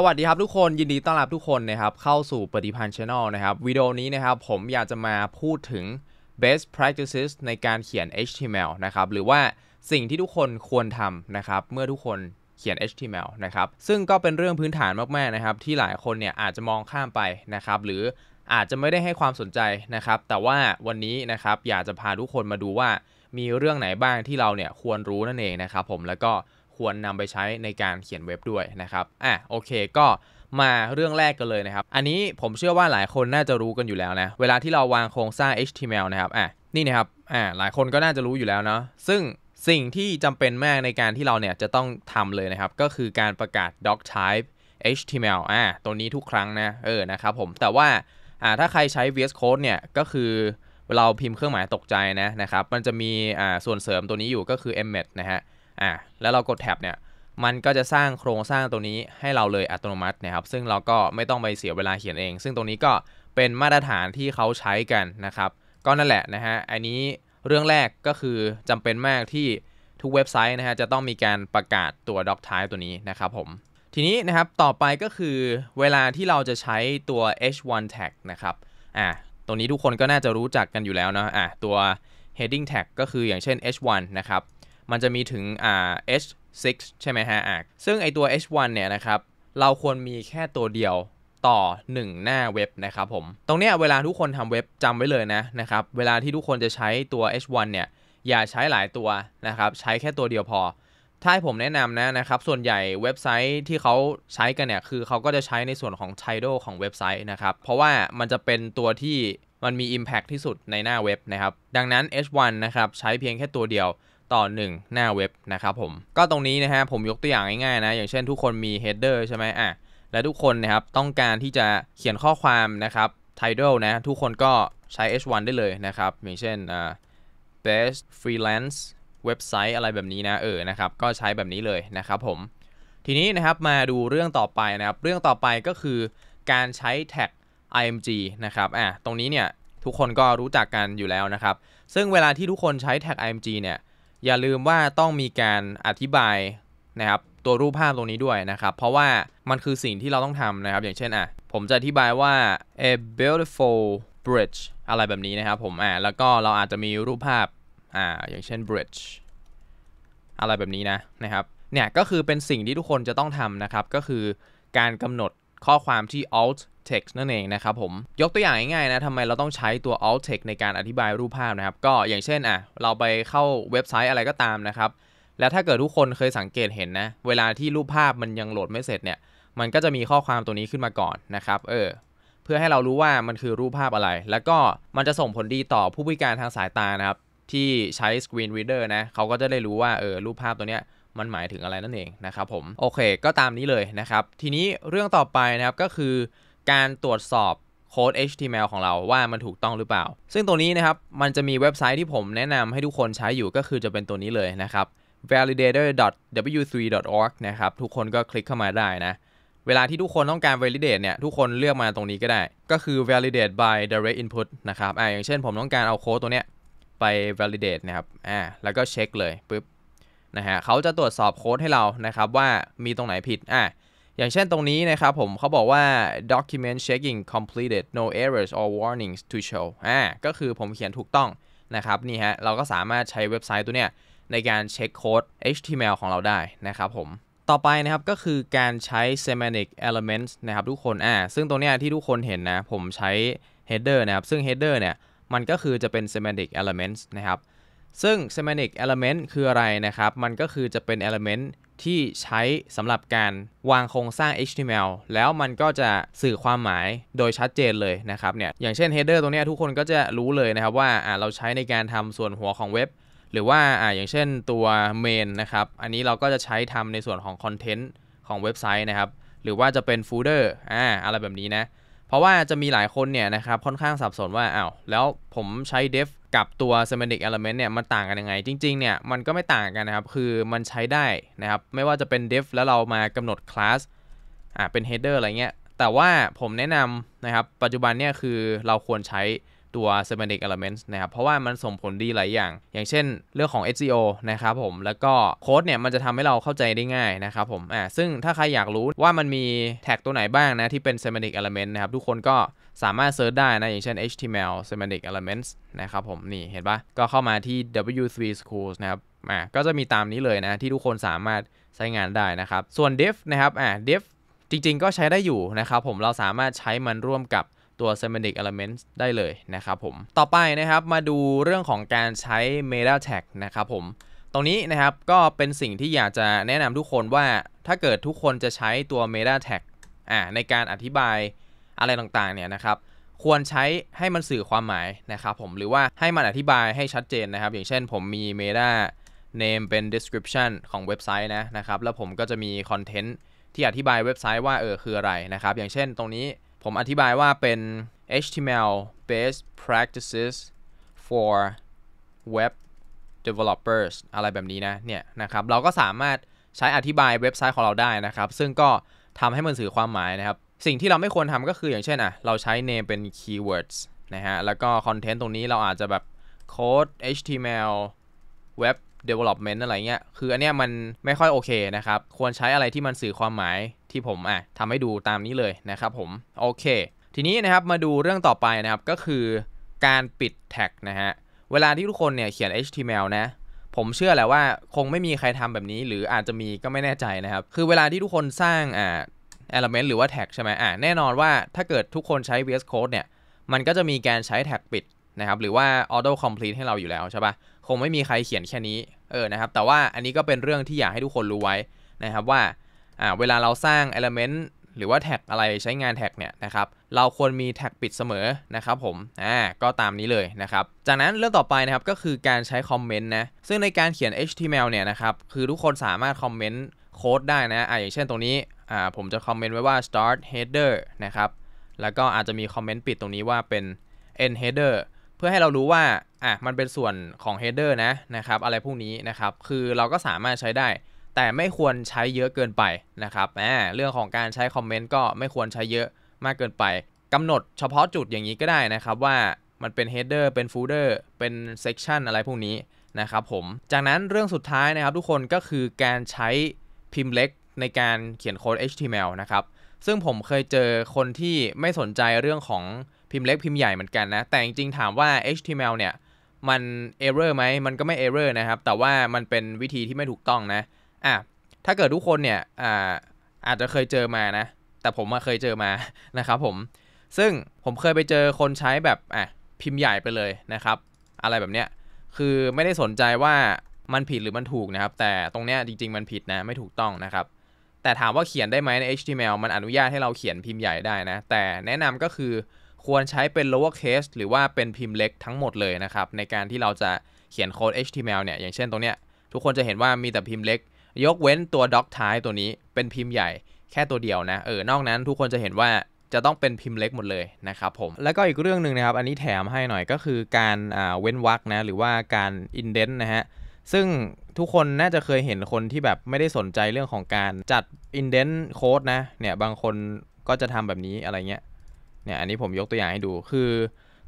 สวัสดีครับทุกคนยินดีต้อนรับทุกคนนะครับเข้าสู่ปฏิพันธ์ชา a n n e l นะครับวิดีโอนี้นะครับ ผมอยากจะมาพูดถึง best practices ในการเขียน HTML นะครับหรือว่าสิ่งที่ทุกคนควรทำนะครับเมื่อทุกคนเขียน HTML นะครับซึ่งก็เป็นเรื่องพื้นฐานมากๆ นะครับที่หลายคนเนี่ยอาจจะมองข้ามไปนะครับหรืออาจจะไม่ได้ให้ความสนใจนะครับแต่ว่าวันนี้นะครับอยากจะพาทุกคนมาดูว่ามีเรื่องไหนบ้างที่เราเนี่ยควรรู้นั่นเองนะครับ ผมแล้วก็ควรนำไปใช้ในการเขียนเว็บด้วยนะครับ อ่ะ โอเค ก็มาเรื่องแรกกันเลยนะครับ อันนี้ผมเชื่อว่าหลายคนน่าจะรู้กันอยู่แล้วนะ เวลาที่เราวางโครงสร้าง HTML นะครับ อ่ะ นี่นะครับ อ่ะหลายคนก็น่าจะรู้อยู่แล้วเนาะ ซึ่งสิ่งที่จำเป็นมากในการที่เราเนี่ยจะต้องทำเลยนะครับ ก็คือการประกาศ doc type HTML อ่ะตัวนี้ทุกครั้งนะ เออ นะครับผม แต่ว่า อ่า ถ้าใครใช้ VS Code เนี่ย ก็คือเราพิมพ์เครื่องหมายตกใจนะ นะครับ มันจะมี อ่า ส่วนเสริมตัวนี้อยู่ก็คือ emmet นะฮะอ่ะแล้วเรากดแท็บเนี่ย มันก็จะสร้างโครงสร้างตัวนี้ให้เราเลยอัตโนมัตินะครับ ซึ่งเราก็ไม่ต้องไปเสียเวลาเขียนเอง ซึ่งตรงนี้ก็เป็นมาตรฐานที่เขาใช้กันนะครับ ก็นั่นแหละนะฮะอันนี้เรื่องแรกก็คือจำเป็นมากที่ทุกเว็บไซต์นะฮะจะต้องมีการประกาศตัว doc type ตัวนี้นะครับผมทีนี้นะครับต่อไปก็คือเวลาที่เราจะใช้ตัว h1 tag นะครับอ่ะตรงนี้ทุกคนก็น่าจะรู้จักกันอยู่แล้วเนาะอ่ะตัว heading tag ก็คืออย่างเช่น h1 นะครับมันจะมีถึงอ่า H6 ใช่ไหมฮะอ่ะซึ่งไอตัว H1 เนี่ยนะครับ เราควรมีแค่ตัวเดียวต่อ 1 หน้าเว็บนะครับผม ตรงเนี้ยเวลาทุกคนทำเว็บจำไว้เลยนะนะครับ เวลาที่ทุกคนจะใช้ตัว H1 เนี่ยอย่าใช้หลายตัวนะครับ ใช้แค่ตัวเดียวพอ ถ้าให้ผมแนะนำนะนะครับ ส่วนใหญ่เว็บไซต์ที่เขาใช้กันเนี่ยคือเขาก็จะใช้ในส่วนของไทโดของเว็บไซต์นะครับ เพราะว่ามันจะเป็นตัวที่มันมี Impact ที่สุดในหน้าเว็บนะครับ ดังนั้น H1 นะครับใช้เพียงแค่ตัวเดียวต่อ 1 หน้าเว็บนะครับผมก็ตรงนี้นะฮะผมยกตัวอย่างง่ายๆ นะ อย่างเช่นทุกคนมี header ใช่ไหมอ่ะและทุกคนนะครับต้องการที่จะเขียนข้อความนะครับ title นะทุกคนก็ใช้ h1 ได้เลยนะครับอย่างเช่นอ่า best freelance เว็บไซต์อะไรแบบนี้นะเออนะครับ ก็ใช้แบบนี้เลยนะครับผม ทีนี้นะครับมาดูเรื่องต่อไปนะครับ เรื่องต่อไปก็คือการใช้แท็ก img นะครับอ่ะตรงนี้เนี่ยทุกคนก็รู้จักกันอยู่แล้วนะครับ ซึ่งเวลาที่ทุกคนใช้แท็ก img เนี่ยอย่าลืมว่าต้องมีการอธิบายนะครับตัวรูปภาพตรงนี้ด้วยนะครับ เพราะว่ามันคือสิ่งที่เราต้องทำนะครับ อย่างเช่นอ่ะ ผมจะอธิบายว่า a beautiful bridge อะไรแบบนี้นะครับผมอ่ะแล้วก็เราอาจจะมีรูปภาพอ่าอย่างเช่น bridge อะไรแบบนี้นะนะครับเนี่ยก็คือเป็นสิ่งที่ทุกคนจะต้องทำนะครับก็คือการกำหนดข้อความที่ alt text นั่นเอง นะครับผมยกตัวอย่างง่ายๆนะทำไมเราต้องใช้ตัว alt text ในการอธิบายรูปภาพนะครับ ก็อย่างเช่น อ่ะ เราไปเข้าเว็บไซต์อะไรก็ตาม นะครับ แล้วถ้าเกิดทุกคนเคยสังเกตเห็นนะ เวลาที่รูปภาพมันยังโหลดไม่เสร็จเนี่ย มันก็จะมีข้อความตัวนี้ขึ้นมาก่อนนะครับเออเพื่อให้เรารู้ว่ามันคือรูปภาพอะไร แล้วก็มันจะส่งผลดีต่อผู้พิการทางสายตานะครับที่ใช้ screen reader นะเขาก็จะได้รู้ว่าเออรูปภาพตัวเนี้ยมันหมายถึงอะไรนั่นเองนะครับ ผมโอเคก็ตามนี้เลยนะครับทีนี้เรื่องต่อไปนะครับก็คือการตรวจสอบโค้ด HTML ของเราว่ามันถูกต้องหรือเปล่า ซึ่งตัวนี้นะครับมันจะมีเว็บไซต์ที่ผมแนะนำให้ทุกคนใช้อยู่ก็คือจะเป็นตัวนี้เลยนะครับ validator.w3.org นะครับ ทุกคนก็คลิกเข้ามาได้นะ เวลาที่ทุกคนต้องการ validate เนี่ย ทุกคนเลือกมาตรงนี้ก็ได้ ก็คือ validate by direct input นะครับ อ่า อย่างเช่นผมต้องการเอาโค้ดตัวเนี้ยไป validate นะครับ อ่า แล้วก็เช็คเลยปุ๊บนะฮะ เขาจะตรวจสอบโค้ดให้เรานะครับ ว่ามีตรงไหนผิด อ่าอย่างเช่นตรงนี้นะครับผมเขาบอกว่า document checking completed no errors or warnings to show อ่าก็คือผมเขียนถูกต้องนะครับนี่ฮะเราก็สามารถใช้เว็บไซต์ตัวเนี้ยในการเช็คโค้ด HTML ของเราได้นะครับผม ต่อไปนะครับก็คือการใช้ semantic elements นะครับทุกคนอ่าซึ่งตรงเนี้ยที่ทุกคนเห็นนะผมใช้ header นะครับ ซึ่ง header เนี่ยมันก็คือจะเป็น semantic elements นะครับ ซึ่ง semantic element คืออะไรนะครับ มันก็คือจะเป็น element ที่ใช้สำหรับการวางโครงสร้าง HTML แล้วมันก็จะสื่อความหมายโดยชัดเจนเลยนะครับเนี่ย อย่างเช่น header ตรงนี้ทุกคนก็จะรู้เลยนะครับว่าเราใช้ในการทำส่วนหัวของเว็บ หรือว่าอย่างเช่นตัว main นะครับ อันนี้เราก็จะใช้ทำในส่วนของ content ของเว็บไซต์นะครับ หรือว่าจะเป็น f o เด e r อร์อะไรแบบนี้นะ เพราะว่าจะมีหลายคนเนี่ยนะครับค่อนข้างสับสนว่าอา้าวแล้วผมใช้ def กับตัว semantic element เนี่ย มันต่างกันยังไง จริงๆ เนี่ย มันก็ไม่ต่างกันนะครับ คือมันใช้ได้นะครับ ไม่ว่าจะเป็น def แล้วเรามากำหนด class อ่าเป็น header อะไรเงี้ย แต่ว่าผมแนะนำนะครับ ปัจจุบันเนี่ยคือเราควรใช้ตัว semantic e l e m e n t นะครับ เพราะว่ามันส่งผลดีหลายอย่าง อย่างเช่นเรื่องของ SEO นะครับผม แล้วก็โค้ดเนี่ยมันจะทำให้เราเข้าใจได้ง่ายนะครับผมอ่าซึ่งถ้าใครอยากรู้ว่ามันมีแท็กตัวไหนบ้างนะที่เป็น semantic element นะครับทุกคนก็สามารถเซิร์ชได้นะอย่างเช่น HTML semantic elements นะครับผมนี่เห็นปะก็เข้ามาที่ W3 schools นะครับอ่าก็จะมีตามนี้เลยนะที่ทุกคนสามารถใช้งานได้นะครับ ส่วน diff นะครับอ่า diff จริงๆก็ใช้ได้อยู่นะครับ ผมเราสามารถใช้มันร่วมกับตัว semantic elements ได้เลยนะครับผมต่อไปนะครับมาดูเรื่องของการใช้ meta tag นะครับผมตรงนี้นะครับก็เป็นสิ่งที่อยากจะแนะนำทุกคนว่า ถ้าเกิดทุกคนจะใช้ตัว meta tag อ่าในการอธิบายอะไรต่างๆเนี่ยนะครับ ควรใช้ให้มันสื่อความหมายนะครับ ผม หรือว่าให้มันอธิบายให้ชัดเจนนะครับ อย่างเช่นผมมี Meta Name เป็น description ของเว็บไซต์นะนะครับ แล้วผมก็จะมี content ที่อธิบายเว็บไซต์ว่าเออคืออะไรนะครับ อย่างเช่น ตรงนี้ผมอธิบายว่าเป็น HTML based practices for web developers อะไรแบบนี้นะ เนี่ยนะครับ เราก็สามารถใช้อธิบายเว็บไซต์ของเราได้นะครับ ซึ่งก็ทำให้มันสื่อความหมายนะครับสิ่งที่เราไม่ควรทำก็คืออย่างเช่นอ่ะเราใช้ name เป็น keywords นะฮะแล้วก็คอนเทนต์ตรงนี้เราอาจจะแบบโค้ด HTML Web Development อะไรเงี้ยคืออันเนี้ยมันไม่ค่อยโอเคนะครับ ควรใช้อะไรที่มันสื่อความหมายที่ผมอ่ะทำให้ดูตามนี้เลยนะครับผม โอเค ทีนี้นะครับมาดูเรื่องต่อไปนะครับก็คือการปิดแท็กนะฮะ เวลาที่ทุกคนเนี่ยเขียน HTML นะ ผมเชื่อแหละว่าคงไม่มีใครทำแบบนี้ หรืออาจจะมีก็ไม่แน่ใจนะครับ คือเวลาที่ทุกคนสร้างอ่า element หรือว่าแท็กใช่ไหมอ่าแน่นอนว่าถ้าเกิดทุกคนใช้ VS Code เนี่ย มันก็จะมีการใช้แท็กปิดนะครับ หรือว่า auto complete ให้เราอยู่แล้วใช่ปะคงไม่มีใครเขียนแค่นี้ เออ นะครับ แต่ว่าอันนี้ก็เป็นเรื่องที่อยากให้ทุกคนรู้ไว้นะครับว่า อ่าเวลาเราสร้าง element หรือว่าแท็กอะไรใช้งานแท็กเนี่ยนะครับ เราควรมีแท็กปิดเสมอนะครับผม อ่า ก็ตามนี้เลยนะครับ จากนั้นเรื่องต่อไปนะครับก็คือการใช้คอมเมนต์นะ ซึ่งในการเขียน HTML เนี่ยนะครับ คือทุกคนสามารถคอมเมนต์โค้ดได้นะอ่าอย่างเช่นตรงนี้อ่าผมจะคอมเมนต์ไว้ว่า start header นะครับ แล้วก็อาจจะมีคอมเมนต์ปิดตรงนี้ว่าเป็น end header เพื่อให้เรารู้ว่าอ่ะมันเป็นส่วนของ header นะนะครับอะไรพวกนี้นะครับคือเราก็สามารถใช้ได้ แต่ไม่ควรใช้เยอะเกินไปนะครับอ่าเรื่องของการใช้คอมเมนต์ก็ไม่ควรใช้เยอะมากเกินไปกำหนดเฉพาะจุดอย่างนี้ก็ได้นะครับ ว่า มันเป็น header เป็น footer เป็น section อะไรพวกนี้นะครับผม จากนั้นเรื่องสุดท้ายนะครับทุกคนก็คือการใช้พิมพ์เล็กในการเขียนโค้ด HTML นะครับ ซึ่งผมเคยเจอคนที่ไม่สนใจเรื่องของพิมพ์เล็กพิมพ์ใหญ่เหมือนกันนะ แต่จริงๆ ถามว่า HTML เนี่ย มันเอเรอร์ไหม มันก็ไม่เอเรอร์นะครับ แต่ว่ามันเป็นวิธีที่ไม่ถูกต้องนะอ่ะถ้าเกิดทุกคนเนี่ยอ่าอาจจะเคยเจอมา นะ แต่ผมมาเคยเจอมา นะครับผม ซึ่งผมเคยไปเจอคนใช้แบบอ่ะพิมพ์ใหญ่ไปเลยนะครับ อะไรแบบเนี้ย คือไม่ได้สนใจว่ามันผิดหรือมันถูกนะครับ แต่ตรงเนี้ยจริง ๆ มันผิดนะ ไม่ถูกต้องนะครับ แต่ถามว่าเขียนได้ไหมใน HTML มันอนุญาตให้เราเขียนพิมพ์ใหญ่ได้นะ แต่แนะนำก็คือควรใช้เป็น lower case หรือว่าเป็นพิมพ์เล็กทั้งหมดเลยนะครับ ในการที่เราจะเขียนโค้ด HTML เนี่ย อย่างเช่นตรงเนี้ยทุกคนจะเห็นว่ามีแต่พิมพ์เล็ก ยกเว้นตัว doc ท้ายตัวนี้เป็นพิมพ์ใหญ่แค่ตัวเดียวนะเออนอกนั้นทุกคนจะเห็นว่าจะต้องเป็นพิมพ์เล็กหมดเลยนะครับ ผม แล้วก็อีกเรื่องหนึ่งนะครับ อันนี้แถมให้หน่อยก็คือการเว้นวรรคนะ หรือว่าการอินเดนต์นะฮะซึ่งทุกคนน่าจะเคยเห็นคนที่แบบไม่ได้สนใจเรื่องของการจัด indent code นะ เนี่ย บางคนก็จะทำแบบนี้อะไรเงี้ย เนี่ย อันนี้ผมยกตัวอย่างให้ดู คือ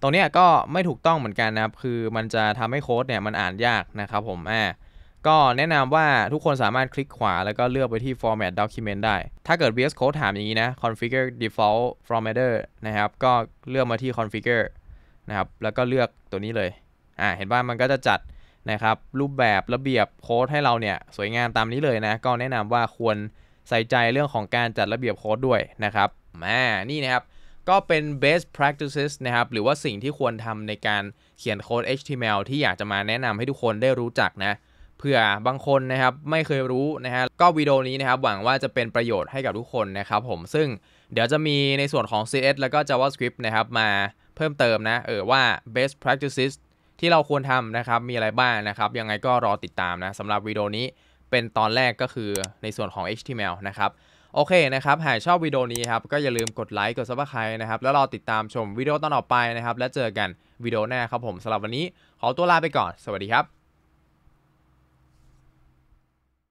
ตรงเนี้ยก็ไม่ถูกต้องเหมือนกันนะครับ คือมันจะทำให้โค้ดเนี่ย มันอ่านยากนะครับผม อ่าก็แนะนำว่าทุกคนสามารถคลิกขวาแล้วก็เลือกไปที่ format document ได้ ถ้าเกิด VS Code ถามอย่างนี้นะ configure default formatter นะครับ ก็เลือกมาที่ configure นะครับ แล้วก็เลือกตัวนี้เลย อ่าเห็นว่ามันก็จะจัดนะครับ รูปแบบระเบียบโค้ดให้เราเนี่ย สวยงามตามนี้เลยนะ ก็แนะนำว่าควรใส่ใจเรื่องของการจัดระเบียบโค้ดด้วยนะครับม่านี่นะครับ ก็เป็น best practices นะครับ หรือว่าสิ่งที่ควรทำในการเขียนโค้ด HTML ที่อยากจะมาแนะนำให้ทุกคนได้รู้จักนะเผื่อบางคนนะครับ ไม่เคยรู้นะฮะก็วิดีโอนี้นะครับหวังว่าจะเป็นประโยชน์ให้กับทุกคนนะครับผมซึ่งเดี๋ยวจะมีในส่วนของ CS แล้วก็ JavaScript นะครับมาเพิ่มเติมนะเออว่า best practices ที่เราควรทำนะครับ มีอะไรบ้างนะครับ ยังไงก็รอติดตามนะสำหรับวิดีโอนี้เป็นตอนแรกก็คือในส่วนของ HTML นะครับ โอเคนะครับหากชอบวิดีโอนี้ครับก็อย่าลืมกดไลค์ กดซับสไคร b ์นะครับ แล้วรอติดตามชมวิดีโอตอนต่อไปนะครับ และเจอกันวิดีโอหน้าครับผม สำหรับวันนี้ขอตัวลาไปก่อน สวัสดีครับ